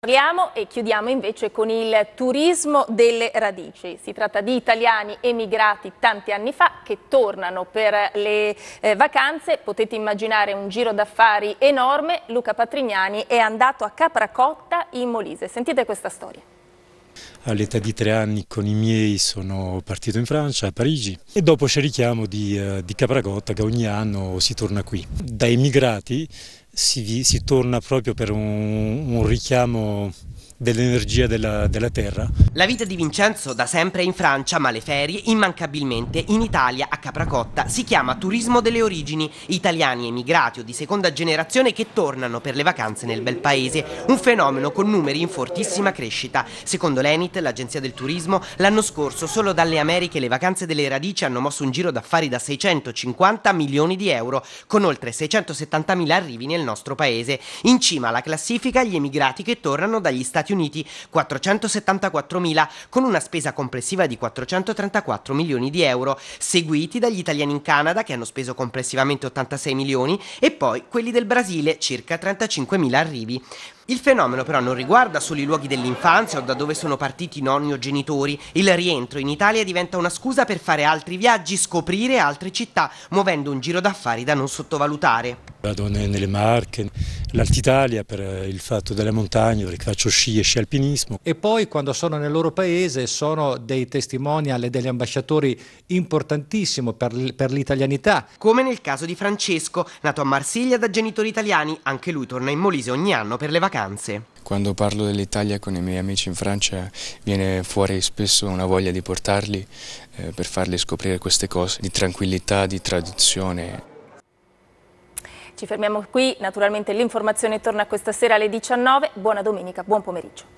Parliamo e chiudiamo invece con il turismo delle radici. Si tratta di italiani emigrati tanti anni fa che tornano per le eh, vacanze. Potete immaginare un giro d'affari enorme. Luca Patrignani è andato a Capracotta in Molise. Sentite questa storia. All'età di tre anni con i miei sono partito in Francia, a Parigi e dopo c'è il richiamo di, eh, di Capragotta che ogni anno si torna qui. Da emigrati si, si torna proprio per un, un richiamo dell'energia della, della terra. La vita di Vincenzo da sempre è in Francia, ma le ferie immancabilmente in Italia, a Capracotta, si chiama Turismo delle origini, italiani emigrati o di seconda generazione che tornano per le vacanze nel bel paese, un fenomeno con numeri in fortissima crescita. Secondo l'Enit, l'agenzia del turismo, l'anno scorso solo dalle Americhe le vacanze delle radici hanno mosso un giro d'affari da 650 milioni di euro, con oltre 670 mila arrivi nel nostro paese. In cima alla classifica gli emigrati che tornano dagli Stati Stati Uniti 474.000 con una spesa complessiva di 434 milioni di euro, seguiti dagli italiani in Canada che hanno speso complessivamente 86 milioni e poi quelli del Brasile circa 35.000 arrivi. Il fenomeno però non riguarda solo i luoghi dell'infanzia o da dove sono partiti nonni o genitori. Il rientro in Italia diventa una scusa per fare altri viaggi, scoprire altre città, muovendo un giro d'affari da non sottovalutare. Vado nelle Marche, Italia per eh, il fatto delle montagne, perché faccio sci e sci alpinismo. E poi quando sono nel loro paese sono dei testimonial e degli ambasciatori importantissimi per l'italianità. Come nel caso di Francesco, nato a Marsiglia da genitori italiani, anche lui torna in Molise ogni anno per le vacanze vacanze. Quando parlo dell'Italia con i miei amici in Francia viene fuori spesso una voglia di portarli eh, per farli scoprire queste cose di tranquillità, di tradizione. Ci fermiamo qui, naturalmente l'informazione torna questa sera alle 19, buona domenica, buon pomeriggio.